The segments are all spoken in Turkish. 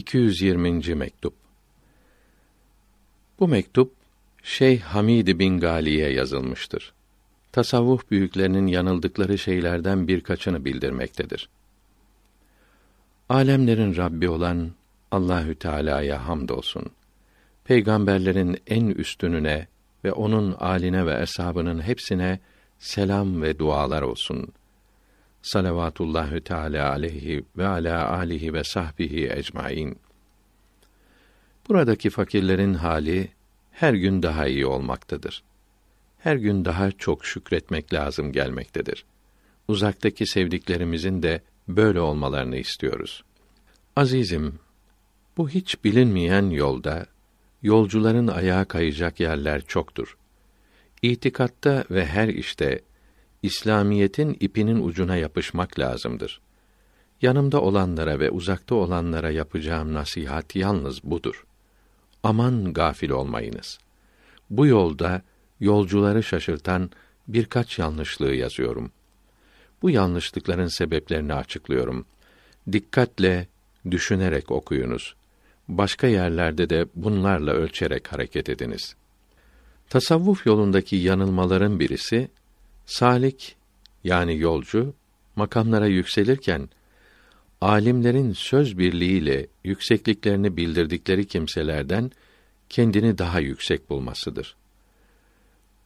220. mektup. Bu mektup Şeyh Hamid bin Gali'ye yazılmıştır. Tasavvuf büyüklerinin yanıldıkları şeylerden birkaçını bildirmektedir. Alemlerin Rabbi olan Allahü Teala'ya hamdolsun. Peygamberlerin en üstününe ve onun aline ve eshabının hepsine selam ve dualar olsun.'' salavatullahü teala aleyhi ve ala alihi ve sahbihi ecmaîn. Buradaki fakirlerin hali her gün daha iyi olmaktadır. Her gün daha çok şükretmek lazım gelmektedir. Uzaktaki sevdiklerimizin de böyle olmalarını istiyoruz. Azizim, bu hiç bilinmeyen yolda yolcuların ayağa kayacak yerler çoktur. İtikatta ve her işte İslamiyetin ipinin ucuna yapışmak lazımdır. Yanımda olanlara ve uzakta olanlara yapacağım nasihat yalnız budur. Aman gafil olmayınız. Bu yolda yolcuları şaşırtan birkaç yanlışlığı yazıyorum. Bu yanlışlıkların sebeplerini açıklıyorum. Dikkatle, düşünerek okuyunuz. Başka yerlerde de bunlarla ölçerek hareket ediniz. Tasavvuf yolundaki yanılmaların birisi Salik yani yolcu makamlara yükselirken alimlerin söz birliğiyle yüksekliklerini bildirdikleri kimselerden kendini daha yüksek bulmasıdır.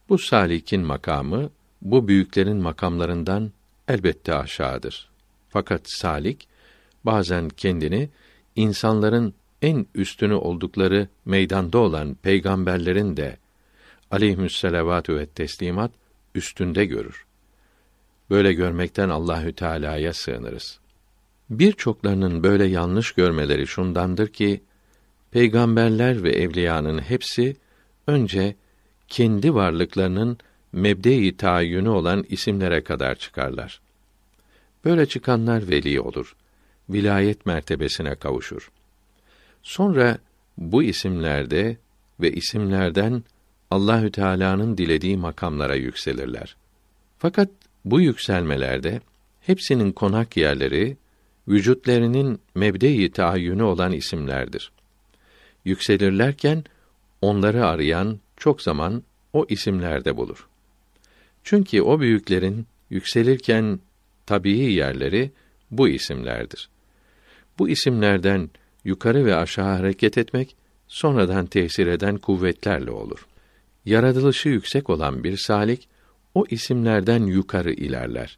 Bu salikin makamı bu büyüklerin makamlarından elbette aşağıdır. Fakat salik bazen kendini insanların en üstünü oldukları meydanda olan peygamberlerin de aleyhüsselavatü ve teslimat üstünde görür. Böyle görmekten Allahü Teala'ya sığınırız. Birçoklarının böyle yanlış görmeleri şundandır ki peygamberler ve evliyanın hepsi önce kendi varlıklarının mebde-i taayyünü olan isimlere kadar çıkarlar. Böyle çıkanlar veli olur. Vilayet mertebesine kavuşur. Sonra bu isimlerde ve isimlerden Allahü Teala'nın dilediği makamlara yükselirler. Fakat bu yükselmelerde hepsinin konak yerleri vücutlarının mebdeyi tahayyünü olan isimlerdir. Yükselirlerken onları arayan çok zaman o isimlerde bulur. Çünkü o büyüklerin yükselirken tabii yerleri bu isimlerdir. Bu isimlerden yukarı ve aşağı hareket etmek sonradan tesir eden kuvvetlerle olur yaratılışı yüksek olan bir salik o isimlerden yukarı ilerler.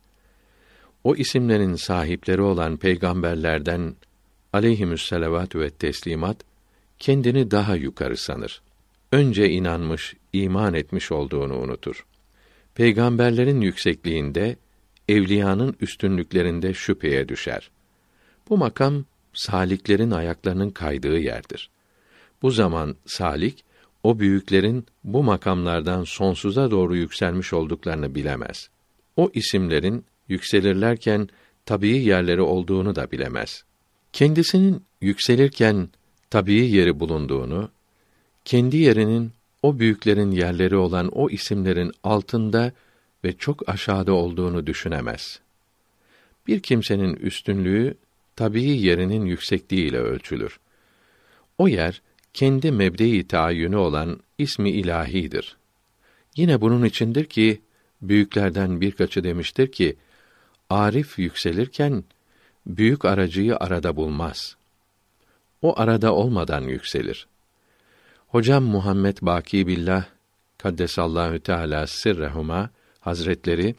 O isimlerin sahipleri olan peygamberlerden aleyhimüsselavatü ve teslimat kendini daha yukarı sanır. Önce inanmış, iman etmiş olduğunu unutur. Peygamberlerin yüksekliğinde, evliyanın üstünlüklerinde şüpheye düşer. Bu makam saliklerin ayaklarının kaydığı yerdir. Bu zaman salik o büyüklerin bu makamlardan sonsuza doğru yükselmiş olduklarını bilemez. O isimlerin yükselirlerken tabii yerleri olduğunu da bilemez. Kendisinin yükselirken tabii yeri bulunduğunu, kendi yerinin o büyüklerin yerleri olan o isimlerin altında ve çok aşağıda olduğunu düşünemez. Bir kimsenin üstünlüğü tabii yerinin yüksekliği ile ölçülür. O yer kendi mebde-i taayyünü olan ismi ilahidir. Yine bunun içindir ki büyüklerden birkaçı demiştir ki arif yükselirken büyük aracıyı arada bulmaz. O arada olmadan yükselir. Hocam Muhammed Baki Billah Kaddesallahu Teala sirrehuma Hazretleri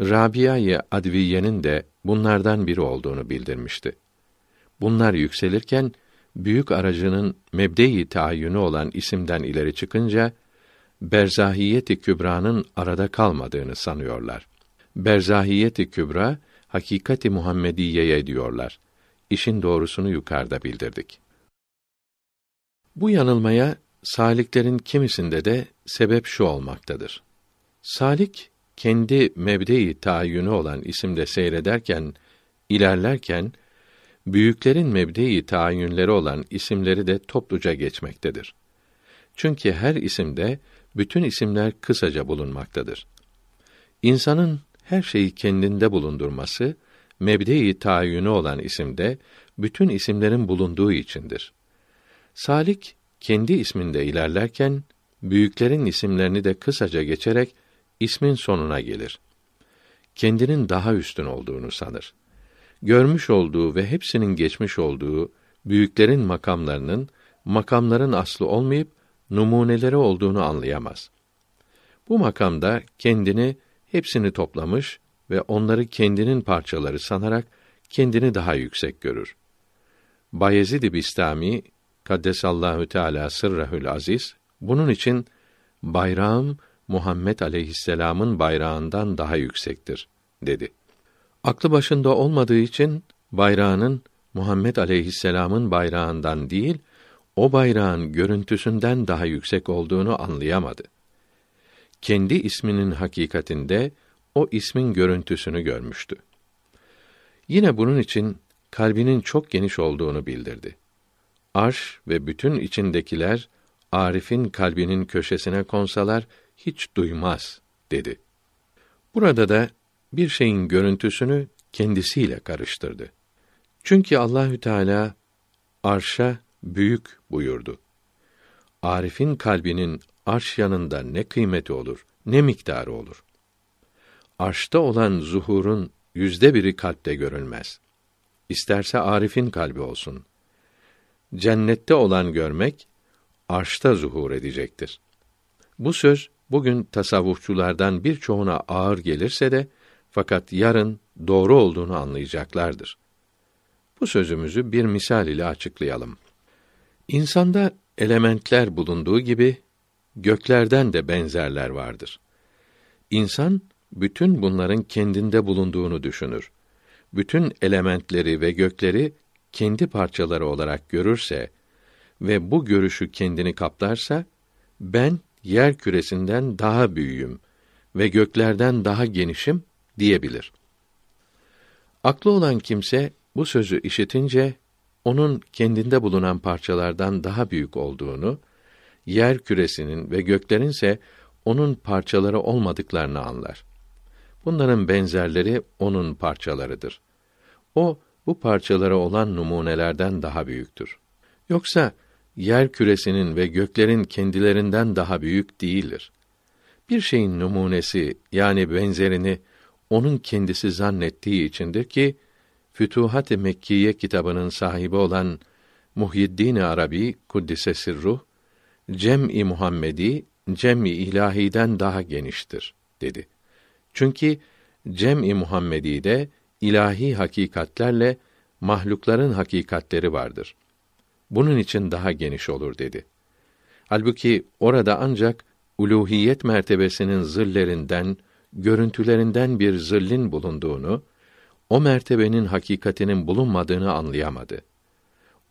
Rabia'yı Adviye'nin de bunlardan biri olduğunu bildirmişti. Bunlar yükselirken büyük aracının mebde-i olan isimden ileri çıkınca berzahiyeti kübranın arada kalmadığını sanıyorlar. Berzahiyeti kübra hakikati Muhammediyeye diyorlar. İşin doğrusunu yukarıda bildirdik. Bu yanılmaya saliklerin kimisinde de sebep şu olmaktadır. Salik kendi mebde-i olan isimde seyrederken ilerlerken Büyüklerin mebdei tayinleri olan isimleri de topluca geçmektedir. Çünkü her isimde bütün isimler kısaca bulunmaktadır. İnsanın her şeyi kendinde bulundurması mebdei tayini olan isimde bütün isimlerin bulunduğu içindir. Salik kendi isminde ilerlerken büyüklerin isimlerini de kısaca geçerek ismin sonuna gelir. Kendinin daha üstün olduğunu sanır görmüş olduğu ve hepsinin geçmiş olduğu büyüklerin makamlarının makamların aslı olmayıp numuneleri olduğunu anlayamaz. Bu makamda kendini hepsini toplamış ve onları kendinin parçaları sanarak kendini daha yüksek görür. Bayezid Bistami Kaddesallahu Teala sırrahül aziz bunun için bayrağım Muhammed aleyhisselamın bayrağından daha yüksektir dedi. Aklı başında olmadığı için bayrağının Muhammed aleyhisselamın bayrağından değil, o bayrağın görüntüsünden daha yüksek olduğunu anlayamadı. Kendi isminin hakikatinde o ismin görüntüsünü görmüştü. Yine bunun için kalbinin çok geniş olduğunu bildirdi. Arş ve bütün içindekiler Arif'in kalbinin köşesine konsalar hiç duymaz dedi. Burada da bir şeyin görüntüsünü kendisiyle karıştırdı. Çünkü Allahü Teala arşa büyük buyurdu. Arif'in kalbinin arş yanında ne kıymeti olur, ne miktarı olur. Arşta olan zuhurun yüzde biri kalpte görülmez. İsterse Arif'in kalbi olsun. Cennette olan görmek, arşta zuhur edecektir. Bu söz, bugün tasavvufçulardan birçoğuna ağır gelirse de, fakat yarın doğru olduğunu anlayacaklardır. Bu sözümüzü bir misal ile açıklayalım. İnsanda elementler bulunduğu gibi göklerden de benzerler vardır. İnsan bütün bunların kendinde bulunduğunu düşünür. Bütün elementleri ve gökleri kendi parçaları olarak görürse ve bu görüşü kendini kaplarsa ben yer küresinden daha büyüğüm ve göklerden daha genişim diyebilir. Aklı olan kimse bu sözü işitince onun kendinde bulunan parçalardan daha büyük olduğunu, yer küresinin ve göklerin ise onun parçaları olmadıklarını anlar. Bunların benzerleri onun parçalarıdır. O bu parçalara olan numunelerden daha büyüktür. Yoksa yer küresinin ve göklerin kendilerinden daha büyük değildir. Bir şeyin numunesi yani benzerini onun kendisi zannettiği içindir ki Fütuhat-ı Mekkiye kitabının sahibi olan Muhyiddin Arabi kuddise sirruh Cem-i Muhammedi Cem-i İlahi'den daha geniştir dedi. Çünkü Cem-i Muhammedi'de ilahi hakikatlerle mahlukların hakikatleri vardır. Bunun için daha geniş olur dedi. Halbuki orada ancak uluhiyet mertebesinin zillerinden, görüntülerinden bir zillin bulunduğunu, o mertebenin hakikatinin bulunmadığını anlayamadı.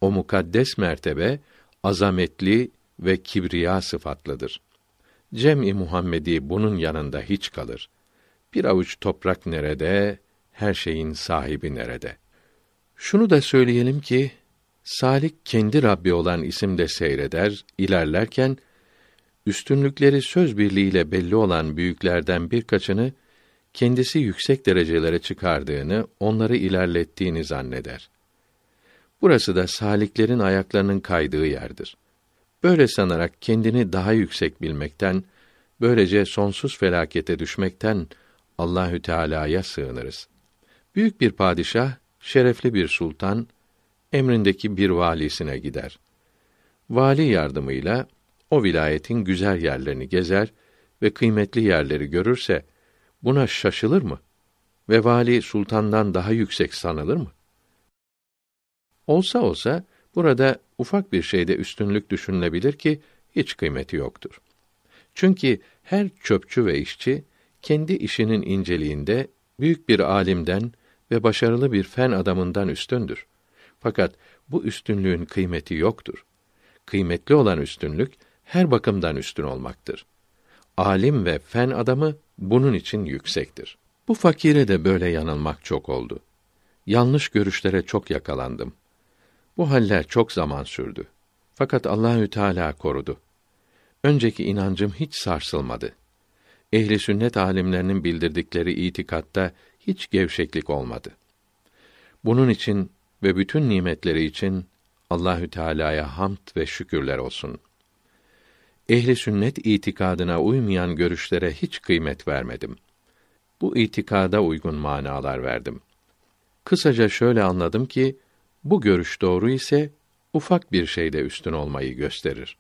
O mukaddes mertebe azametli ve kibriya sıfatlıdır. Cem-i Muhammedi bunun yanında hiç kalır. Bir avuç toprak nerede, her şeyin sahibi nerede? Şunu da söyleyelim ki, Salik kendi Rabbi olan isimde seyreder, ilerlerken üstünlükleri söz birliğiyle belli olan büyüklerden birkaçını kendisi yüksek derecelere çıkardığını, onları ilerlettiğini zanneder. Burası da saliklerin ayaklarının kaydığı yerdir. Böyle sanarak kendini daha yüksek bilmekten, böylece sonsuz felakete düşmekten Allahü Teala'ya sığınırız. Büyük bir padişah, şerefli bir sultan emrindeki bir valisine gider. Vali yardımıyla o vilayetin güzel yerlerini gezer ve kıymetli yerleri görürse buna şaşılır mı? Ve vali sultandan daha yüksek sanılır mı? Olsa olsa burada ufak bir şeyde üstünlük düşünülebilir ki hiç kıymeti yoktur. Çünkü her çöpçü ve işçi kendi işinin inceliğinde büyük bir alimden ve başarılı bir fen adamından üstündür. Fakat bu üstünlüğün kıymeti yoktur. Kıymetli olan üstünlük her bakımdan üstün olmaktır. Alim ve fen adamı bunun için yüksektir. Bu fakire de böyle yanılmak çok oldu. Yanlış görüşlere çok yakalandım. Bu haller çok zaman sürdü. Fakat Allahü Teala korudu. Önceki inancım hiç sarsılmadı. Ehli sünnet alimlerinin bildirdikleri itikatta hiç gevşeklik olmadı. Bunun için ve bütün nimetleri için Allahü Teala'ya hamd ve şükürler olsun ehli sünnet itikadına uymayan görüşlere hiç kıymet vermedim. Bu itikada uygun manalar verdim. Kısaca şöyle anladım ki bu görüş doğru ise ufak bir şeyde üstün olmayı gösterir.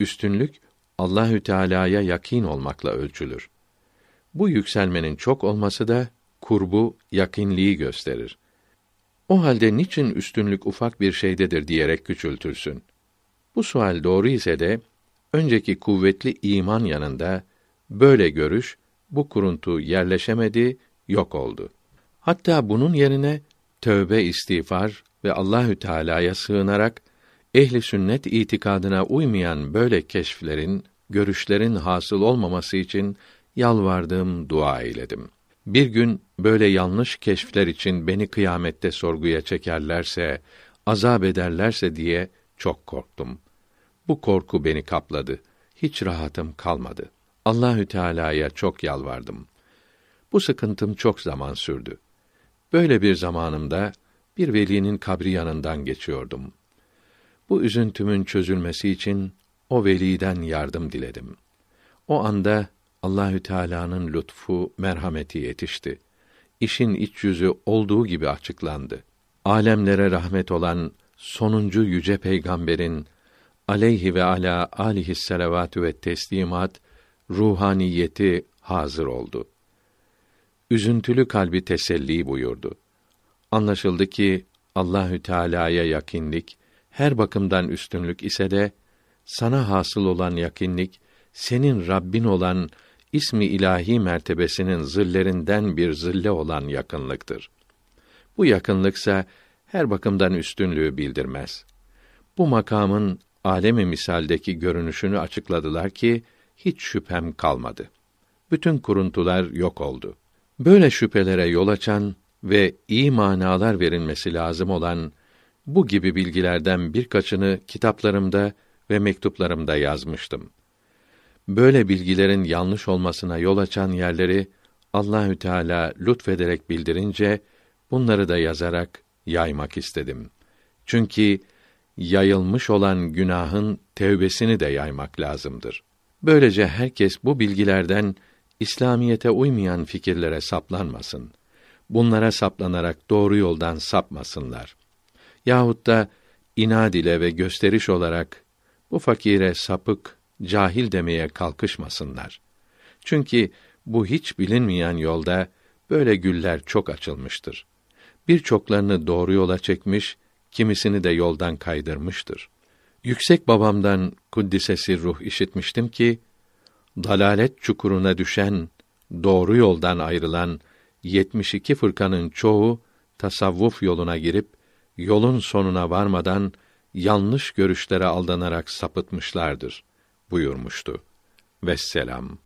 Üstünlük Allahü Teala'ya yakin olmakla ölçülür. Bu yükselmenin çok olması da kurbu, yakinliği gösterir. O halde niçin üstünlük ufak bir şeydedir diyerek küçültürsün? Bu sual doğru ise de önceki kuvvetli iman yanında böyle görüş bu kuruntu yerleşemedi, yok oldu. Hatta bunun yerine tövbe istiğfar ve Allahü Teala'ya sığınarak ehli sünnet itikadına uymayan böyle keşflerin, görüşlerin hasıl olmaması için yalvardım, dua eyledim. Bir gün böyle yanlış keşfler için beni kıyamette sorguya çekerlerse, azab ederlerse diye çok korktum.'' Bu korku beni kapladı. Hiç rahatım kalmadı. Allahü Teala'ya çok yalvardım. Bu sıkıntım çok zaman sürdü. Böyle bir zamanımda bir velinin kabri yanından geçiyordum. Bu üzüntümün çözülmesi için o veliden yardım diledim. O anda Allahü Teala'nın lütfu, merhameti yetişti. İşin iç yüzü olduğu gibi açıklandı. Alemlere rahmet olan sonuncu yüce peygamberin aleyhi ve ala alihi selavatü ve teslimat ruhaniyeti hazır oldu. Üzüntülü kalbi teselli buyurdu. Anlaşıldı ki Allahü Teala'ya yakinlik her bakımdan üstünlük ise de sana hasıl olan yakinlik senin Rabbin olan ismi ilahi mertebesinin zillerinden bir zille olan yakınlıktır. Bu yakınlıksa her bakımdan üstünlüğü bildirmez. Bu makamın alemi misaldeki görünüşünü açıkladılar ki hiç şüphem kalmadı. Bütün kuruntular yok oldu. Böyle şüphelere yol açan ve iyi manalar verilmesi lazım olan bu gibi bilgilerden birkaçını kitaplarımda ve mektuplarımda yazmıştım. Böyle bilgilerin yanlış olmasına yol açan yerleri Allahü Teala lütfederek bildirince bunları da yazarak yaymak istedim. Çünkü yayılmış olan günahın tevbesini de yaymak lazımdır. Böylece herkes bu bilgilerden İslamiyete uymayan fikirlere saplanmasın. Bunlara saplanarak doğru yoldan sapmasınlar. Yahut da inad ile ve gösteriş olarak bu fakire sapık, cahil demeye kalkışmasınlar. Çünkü bu hiç bilinmeyen yolda böyle güller çok açılmıştır. Birçoklarını doğru yola çekmiş kimisini de yoldan kaydırmıştır. Yüksek babamdan kuddisesi ruh işitmiştim ki dalalet çukuruna düşen, doğru yoldan ayrılan 72 fırkanın çoğu tasavvuf yoluna girip yolun sonuna varmadan yanlış görüşlere aldanarak sapıtmışlardır buyurmuştu. Vesselam.